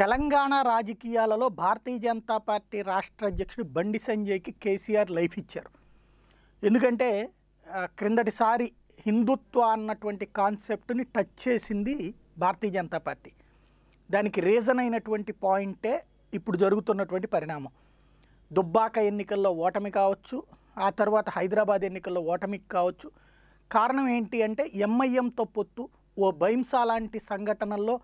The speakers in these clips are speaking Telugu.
తెలంగాణ రాజకీయాలలో భారతీయ జనతా పార్టీ రాష్ట్ర అధ్యక్షుడు బండి సంజయ్కి కేసీఆర్ లైఫ్ ఇచ్చారు ఎందుకంటే క్రిందటిసారి హిందుత్వ అన్నటువంటి కాన్సెప్ట్ని టచ్ చేసింది భారతీయ జనతా పార్టీ దానికి రీజన్ అయినటువంటి పాయింటే ఇప్పుడు జరుగుతున్నటువంటి పరిణామం దుబ్బాక ఎన్నికల్లో ఓటమి కావచ్చు ఆ తర్వాత హైదరాబాద్ ఎన్నికల్లో ఓటమికి కావచ్చు కారణం ఏంటి అంటే ఎంఐఎంతో పొత్తు ఓ భైంసా లాంటి సంఘటనల్లో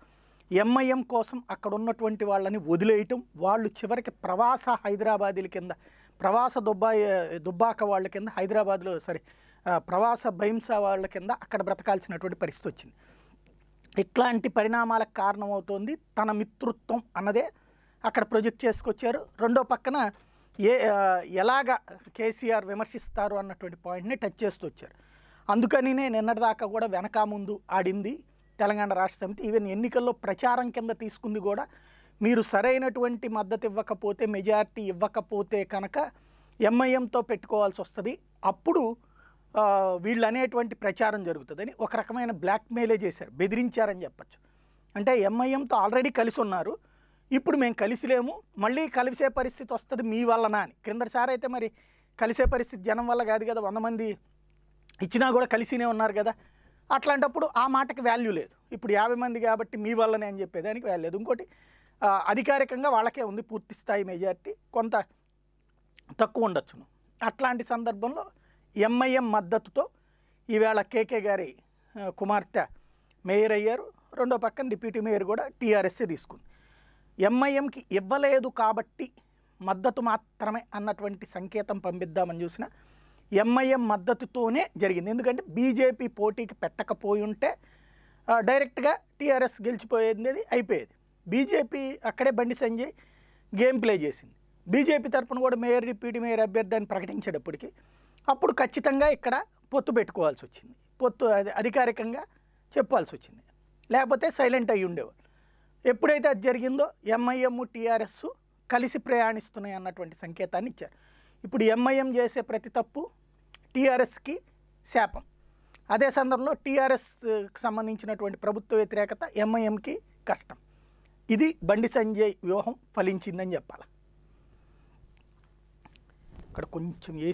ఎంఐఎం కోసం అక్కడ ఉన్నటువంటి వాళ్ళని వదిలేయటం వాళ్ళు చివరికి ప్రవాస హైదరాబాదీల కింద ప్రవాస దుబ్బాయి దుబ్బాక వాళ్ళ కింద హైదరాబాద్లో సారీ ప్రవాస భైంస వాళ్ళ కింద అక్కడ బ్రతకాల్సినటువంటి పరిస్థితి వచ్చింది ఇట్లాంటి పరిణామాలకు కారణమవుతోంది తన మిత్రుత్వం అన్నదే అక్కడ ప్రొజెక్ట్ చేసుకొచ్చారు రెండో పక్కన ఏ ఎలాగ కేసీఆర్ విమర్శిస్తారు అన్నటువంటి పాయింట్ని టచ్ చేస్తూ వచ్చారు అందుకనినే నిన్నటిదాకా కూడా వెనక ముందు ఆడింది తెలంగాణ రాష్ట్ర సమితి ఈవెన్ ఎన్నికల్లో ప్రచారం కింద తీసుకుంది కూడా మీరు సరైనటువంటి మద్దతు ఇవ్వకపోతే మెజారిటీ ఇవ్వకపోతే కనుక ఎంఐఎంతో పెట్టుకోవాల్సి వస్తుంది అప్పుడు వీళ్ళు అనేటువంటి ప్రచారం జరుగుతుందని ఒక రకమైన బ్లాక్మెయిలే చేశారు బెదిరించారని చెప్పచ్చు అంటే ఎంఐఎంతో ఆల్రెడీ కలిసి ఉన్నారు ఇప్పుడు మేము కలిసిలేము మళ్ళీ కలిసే పరిస్థితి వస్తుంది మీ వల్లనా అని క్రిందసారి అయితే మరి కలిసే పరిస్థితి జనం వల్ల కాదు కదా వంద మంది ఇచ్చినా కూడా కలిసినే ఉన్నారు కదా అట్లాంటప్పుడు ఆ మాటకి వాల్యూ లేదు ఇప్పుడు యాభై మంది కాబట్టి మీ వల్లనే అని చెప్పేదానికి వాల్యూ లేదు ఇంకోటి అధికారికంగా వాళ్ళకే ఉంది పూర్తి స్థాయి మెజార్టీ కొంత తక్కువ ఉండొచ్చును అట్లాంటి సందర్భంలో ఎంఐఎం మద్దతుతో ఈవేళ కేకే గారి కుమార్తె మేయర్ అయ్యారు రెండో పక్కన డిప్యూటీ మేయర్ కూడా టీఆర్ఎస్ఏ తీసుకుంది ఎంఐఎంకి ఇవ్వలేదు కాబట్టి మద్దతు మాత్రమే అన్నటువంటి సంకేతం పంపిద్దామని చూసినా ఎంఐఎం మద్దతుతోనే జరిగింది ఎందుకంటే బీజేపీ పోటీకి పెట్టకపోయి ఉంటే డైరెక్ట్గా టీఆర్ఎస్ గెలిచిపోయేది అయిపోయేది బీజేపీ అక్కడే బండి సంజయ్ గేమ్ ప్లే చేసింది బీజేపీ తరఫున కూడా మేయర్ డిప్యూటీ మేయర్ అభ్యర్థి అని ప్రకటించేటప్పటికి అప్పుడు ఖచ్చితంగా ఇక్కడ పొత్తు పెట్టుకోవాల్సి వచ్చింది పొత్తు అధికారికంగా చెప్పాల్సి వచ్చింది లేకపోతే సైలెంట్ అయ్యి ఉండేవాళ్ళు ఎప్పుడైతే అది జరిగిందో ఎంఐఎం టీఆర్ఎస్ కలిసి ప్రయాణిస్తున్నాయి అన్నటువంటి సంకేతాన్ని ఇచ్చారు ఇప్పుడు ఎంఐఎం చేసే ప్రతి తప్పు టీఆర్ఎస్కి శాపం అదే సందర్భంలో టీఆర్ఎస్కి సంబంధించినటువంటి ప్రభుత్వ వ్యతిరేకత ఎంఐఎంకి కష్టం ఇది బండి సంజయ్ వ్యూహం ఫలించిందని చెప్పాలి ఇక్కడ కొంచెం